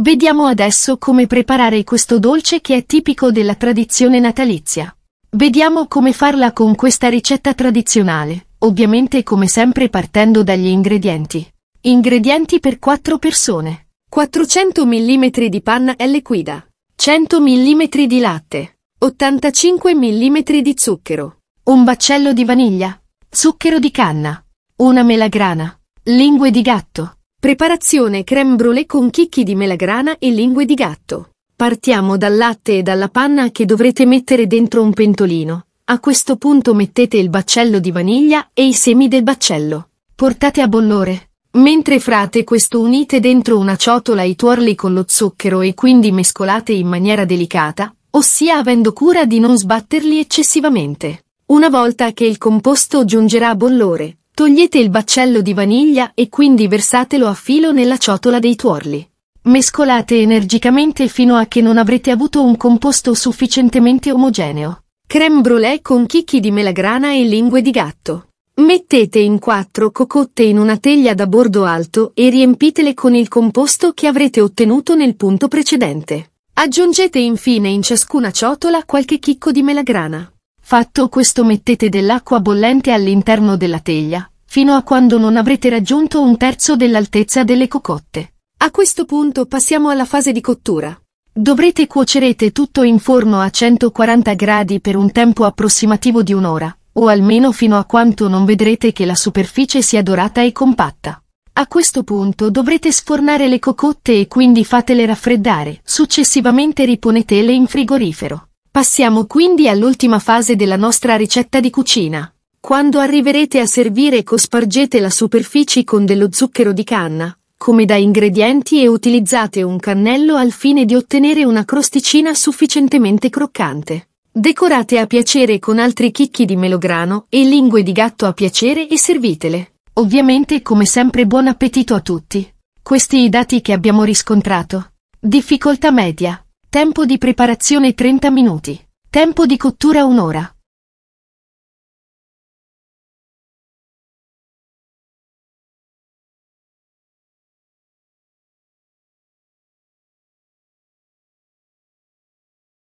Vediamo adesso come preparare questo dolce che è tipico della tradizione natalizia. Vediamo come farla con questa ricetta tradizionale, ovviamente come sempre partendo dagli ingredienti. Ingredienti per 4 persone. 400 mm di panna L liquida, 100 mm di latte, 85 mm di zucchero, un baccello di vaniglia, zucchero di canna, una melagrana, lingue di gatto, Preparazione creme brûlée con chicchi di melagrana e lingue di gatto. Partiamo dal latte e dalla panna che dovrete mettere dentro un pentolino. A questo punto mettete il baccello di vaniglia e i semi del baccello. Portate a bollore. Mentre frate questo unite dentro una ciotola i tuorli con lo zucchero e quindi mescolate in maniera delicata, ossia avendo cura di non sbatterli eccessivamente. Una volta che il composto giungerà a bollore, Togliete il baccello di vaniglia e quindi versatelo a filo nella ciotola dei tuorli. Mescolate energicamente fino a che non avrete avuto un composto sufficientemente omogeneo. Creme brûlée con chicchi di melagrana e lingue di gatto. Mettete in quattro cocotte in una teglia da bordo alto e riempitele con il composto che avrete ottenuto nel punto precedente. Aggiungete infine in ciascuna ciotola qualche chicco di melagrana. Fatto questo mettete dell'acqua bollente all'interno della teglia, fino a quando non avrete raggiunto un terzo dell'altezza delle cocotte. A questo punto passiamo alla fase di cottura. Dovrete cuocerete tutto in forno a 140 gradi per un tempo approssimativo di un'ora, o almeno fino a quanto non vedrete che la superficie sia dorata e compatta. A questo punto dovrete sfornare le cocotte e quindi fatele raffreddare, successivamente riponetele in frigorifero. Passiamo quindi all'ultima fase della nostra ricetta di cucina. Quando arriverete a servire cospargete la superficie con dello zucchero di canna, come da ingredienti e utilizzate un cannello al fine di ottenere una crosticina sufficientemente croccante. Decorate a piacere con altri chicchi di melograno e lingue di gatto a piacere e servitele. Ovviamente come sempre buon appetito a tutti. Questi i dati che abbiamo riscontrato. Difficoltà media. Tempo di preparazione 30 minuti. Tempo di cottura 1 ora.